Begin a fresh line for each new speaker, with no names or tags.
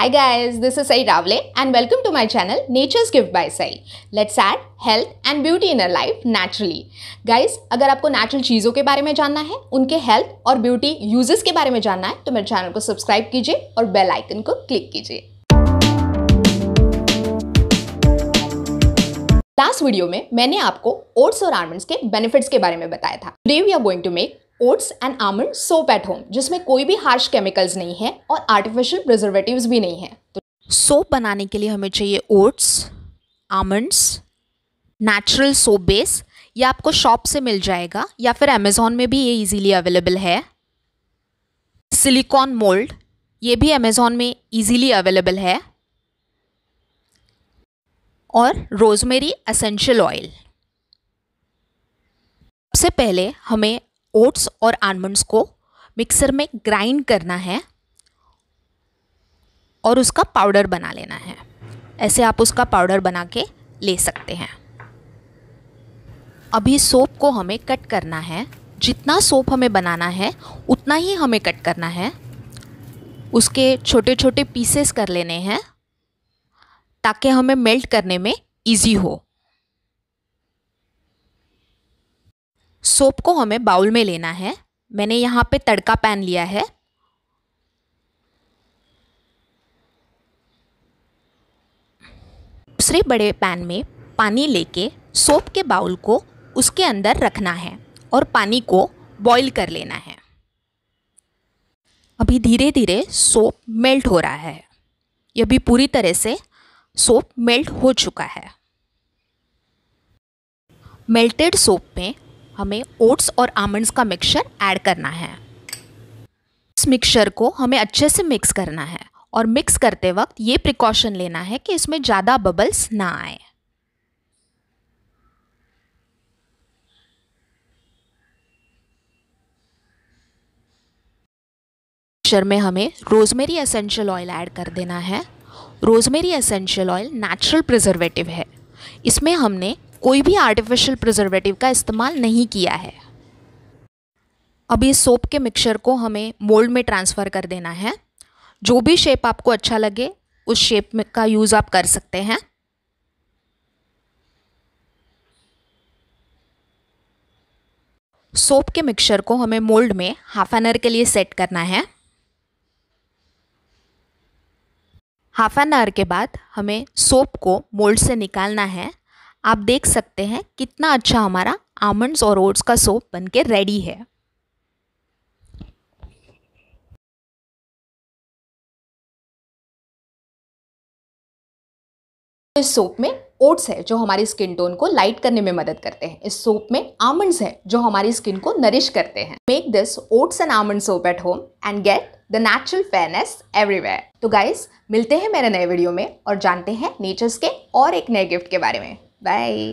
Hi guys, this is Sai Ravle and welcome to my channel Nature's Gift by Sai. Let's add health and beauty in our life naturally. Guys, अगर आपको natural चीज़ों के बारे में जानना है उनके health और beauty uses के बारे में जानना है तो मेरे channel को subscribe कीजिए और bell icon को click कीजिए लास्ट वीडियो में मैंने आपको ओट्स और आलमंड्स के बेनिफिट्स के बारे में बताया था today we are going to make oats and almond soap at home जिसमें कोई भी हार्श केमिकल्स नहीं है और आर्टिफिशियल प्रिजर्वेटिव्स भी नहीं है तो सोप बनाने के लिए हमें चाहिए oats almonds natural soap base ये आपको शॉप से मिल जाएगा या फिर अमेज़ोन में भी ये इजीली अवेलेबल है सिलिकॉन मोल्ड ये भी अमेज़ोन में इजीली अवेलेबल है और रोजमेरी असेंशियल ऑयल सबसे पहले हमें ओट्स और आलमंड्स को मिक्सर में ग्राइंड करना है और उसका पाउडर बना लेना है ऐसे आप उसका पाउडर बना के ले सकते हैं अभी सोप को हमें कट करना है जितना सोप हमें बनाना है उतना ही हमें कट करना है उसके छोटे छोटे पीसेस कर लेने हैं ताकि हमें मेल्ट करने में इजी हो सोप को हमें बाउल में लेना है मैंने यहाँ पे तड़का पैन लिया है दूसरे बड़े पैन में पानी लेके सोप के बाउल को उसके अंदर रखना है और पानी को बॉईल कर लेना है अभी धीरे धीरे सोप मेल्ट हो रहा है यह भी पूरी तरह से सोप मेल्ट हो चुका है मेल्टेड सोप में हमें ओट्स और आमंड्स का मिक्सचर ऐड करना है इस मिक्सचर को हमें अच्छे से मिक्स करना है और मिक्स करते वक्त ये प्रिकॉशन लेना है कि इसमें ज़्यादा बबल्स ना आए मिक्सचर में हमें रोजमेरी एसेंशियल ऑयल ऐड कर देना है rosemary essential oil natural preservative है इसमें हमने कोई भी आर्टिफिशियल प्रिजर्वेटिव का इस्तेमाल नहीं किया है अब इस सोप के मिक्सचर को हमें मोल्ड में ट्रांसफ़र कर देना है जो भी शेप आपको अच्छा लगे उस शेप में का यूज़ आप कर सकते हैं सोप के मिक्सचर को हमें मोल्ड में हाफ एन आवर के लिए सेट करना है हाफ एन आवर के बाद हमें सोप को मोल्ड से निकालना है आप देख सकते हैं कितना अच्छा हमारा आमंड्स और ओट्स का सोप बनके रेडी है इस सोप में ओट्स है जो हमारी स्किन टोन को लाइट करने में मदद करते हैं इस सोप में आमंड्स है जो हमारी स्किन को नरिश करते हैं make this oats and almond soap at home and get the natural fairness everywhere तो गाइज मिलते हैं मेरे नए वीडियो में और जानते हैं नेचर्स के और एक नए गिफ्ट के बारे में Bye.